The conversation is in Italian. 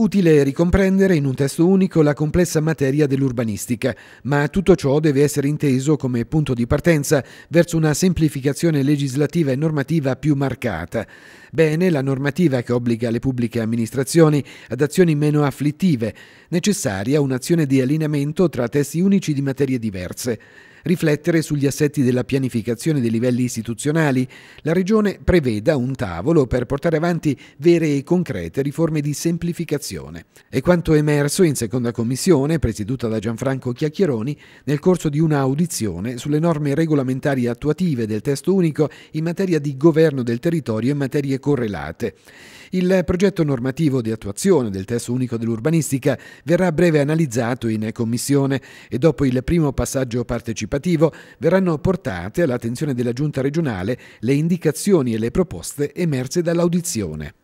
Utile ricomprendere in un testo unico la complessa materia dell'urbanistica, ma tutto ciò deve essere inteso come punto di partenza verso una semplificazione legislativa e normativa più marcata. Bene la normativa che obbliga le pubbliche amministrazioni ad azioni meno afflittive, necessaria un'azione di allineamento tra testi unici di materie diverse riflettere sugli assetti della pianificazione dei livelli istituzionali, la Regione preveda un tavolo per portare avanti vere e concrete riforme di semplificazione. È quanto emerso in seconda commissione, presieduta da Gianfranco Chiacchieroni, nel corso di un'audizione sulle norme regolamentari attuative del testo unico in materia di governo del territorio e materie correlate. Il progetto normativo di attuazione del testo unico dell'urbanistica verrà a breve analizzato in commissione e dopo il primo passaggio partecipativo partecipativo verranno portate all'attenzione della Giunta regionale le indicazioni e le proposte emerse dall'audizione.